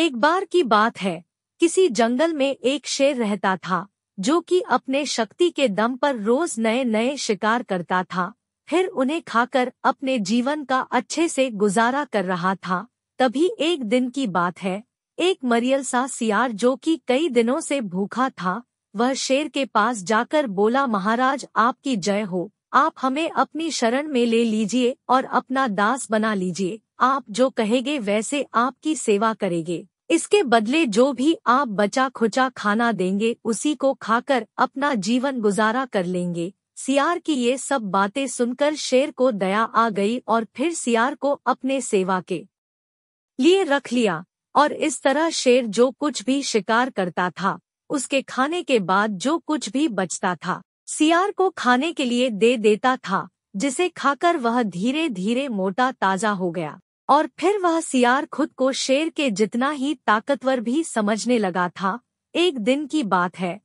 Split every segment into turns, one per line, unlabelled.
एक बार की बात है किसी जंगल में एक शेर रहता था जो कि अपने शक्ति के दम पर रोज नए नए शिकार करता था फिर उन्हें खाकर अपने जीवन का अच्छे से गुजारा कर रहा था तभी एक दिन की बात है एक मरियल सा सियार जो कि कई दिनों से भूखा था वह शेर के पास जाकर बोला महाराज आपकी जय हो आप हमें अपनी शरण में ले लीजिए और अपना दास बना लीजिए आप जो कहेंगे वैसे आपकी सेवा करेंगे इसके बदले जो भी आप बचा खुचा खाना देंगे उसी को खाकर अपना जीवन गुजारा कर लेंगे सियार की ये सब बातें सुनकर शेर को दया आ गई और फिर सियार को अपने सेवा के लिए रख लिया और इस तरह शेर जो कुछ भी शिकार करता था उसके खाने के बाद जो कुछ भी बचता था सियार को खाने के लिए दे देता था जिसे खाकर वह धीरे धीरे मोटा ताजा हो गया और फिर वह सियार खुद को शेर के जितना ही ताकतवर भी समझने लगा था एक दिन की बात है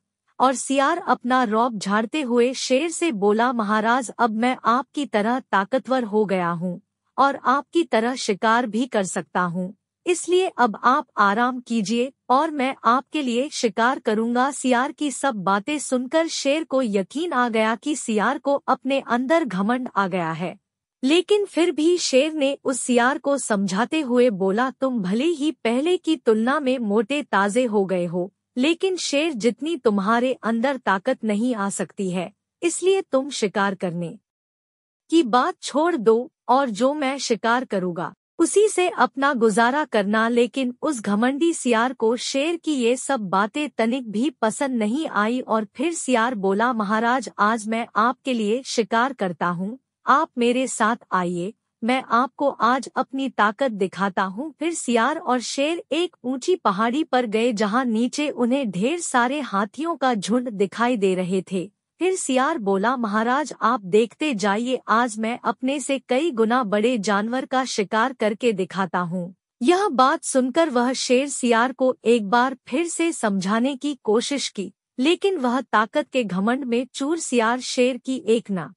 और सियार अपना रौब झाड़ते हुए शेर से बोला महाराज अब मैं आपकी तरह ताकतवर हो गया हूँ और आपकी तरह शिकार भी कर सकता हूँ इसलिए अब आप आराम कीजिए और मैं आपके लिए शिकार करूंगा सियार की सब बातें सुनकर शेर को यकीन आ गया कि सियार को अपने अंदर घमंड आ गया है लेकिन फिर भी शेर ने उस सियार को समझाते हुए बोला तुम भले ही पहले की तुलना में मोटे ताजे हो गए हो लेकिन शेर जितनी तुम्हारे अंदर ताकत नहीं आ सकती है इसलिए तुम शिकार करने की बात छोड़ दो और जो मैं शिकार करूँगा उसी से अपना गुजारा करना लेकिन उस घमंडी सियार को शेर की ये सब बातें तनिक भी पसंद नहीं आई और फिर सियार बोला महाराज आज मैं आपके लिए शिकार करता हूँ आप मेरे साथ आइए मैं आपको आज अपनी ताकत दिखाता हूँ फिर सियार और शेर एक ऊंची पहाड़ी पर गए जहाँ नीचे उन्हें ढेर सारे हाथियों का झुंड दिखाई दे रहे थे फिर सियार बोला महाराज आप देखते जाइए आज मैं अपने से कई गुना बड़े जानवर का शिकार करके दिखाता हूँ यह बात सुनकर वह शेर सियार को एक बार फिर से समझाने की कोशिश की लेकिन वह ताकत के घमंड में चूर सियार शेर की एक ना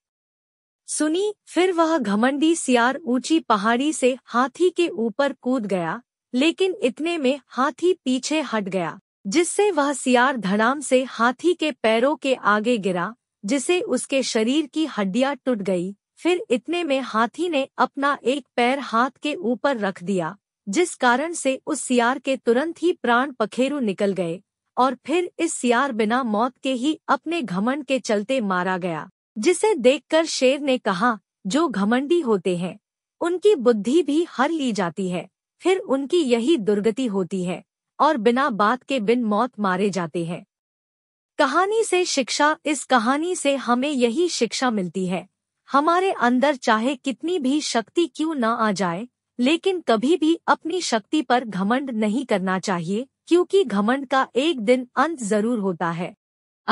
सुनी फिर वह घमंडी सियार ऊंची पहाड़ी से हाथी के ऊपर कूद गया लेकिन इतने में हाथी पीछे हट गया जिससे वह सियार धड़ाम से हाथी के पैरों के आगे गिरा जिसे उसके शरीर की हड्डियां टूट गई फिर इतने में हाथी ने अपना एक पैर हाथ के ऊपर रख दिया जिस कारण से उस सियार के तुरंत ही प्राण पखेरु निकल गए और फिर इस सियार बिना मौत के ही अपने घमंड के चलते मारा गया जिसे देखकर शेर ने कहा जो घमंडी होते हैं उनकी बुद्धि भी हर ली जाती है फिर उनकी यही दुर्गति होती है और बिना बात के बिन मौत मारे जाते हैं कहानी से शिक्षा इस कहानी से हमें यही शिक्षा मिलती है हमारे अंदर चाहे कितनी भी शक्ति क्यों न आ जाए लेकिन कभी भी अपनी शक्ति पर घमंड नहीं करना चाहिए क्योंकि घमंड का एक दिन अंत जरूर होता है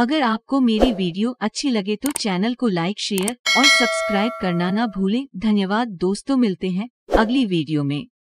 अगर आपको मेरी वीडियो अच्छी लगे तो चैनल को लाइक शेयर और सब्सक्राइब करना ना भूलें धन्यवाद दोस्तों मिलते हैं अगली वीडियो में